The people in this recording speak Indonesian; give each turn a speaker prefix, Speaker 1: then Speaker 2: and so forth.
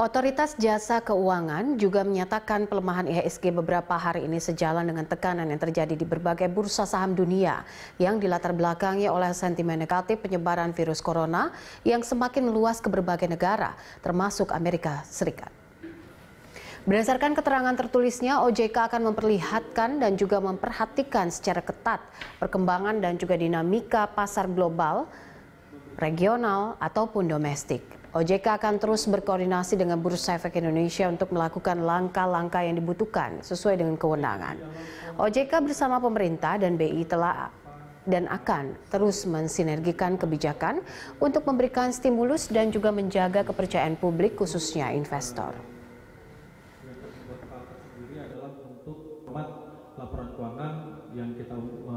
Speaker 1: Otoritas Jasa Keuangan juga menyatakan pelemahan IHSG beberapa hari ini sejalan dengan tekanan yang terjadi di berbagai bursa saham dunia yang dilatar belakangi oleh sentimen negatif penyebaran virus corona yang semakin meluas ke berbagai negara, termasuk Amerika Serikat. Berdasarkan keterangan tertulisnya, OJK akan memperlihatkan dan juga memperhatikan secara ketat perkembangan dan juga dinamika pasar global, regional, ataupun domestik. OJK akan terus berkoordinasi dengan Bursa Efek Indonesia untuk melakukan langkah-langkah yang dibutuhkan sesuai dengan kewenangan. OJK bersama pemerintah dan BI telah dan akan terus mensinergikan kebijakan untuk memberikan stimulus dan juga menjaga kepercayaan publik khususnya investor.
Speaker 2: yang kita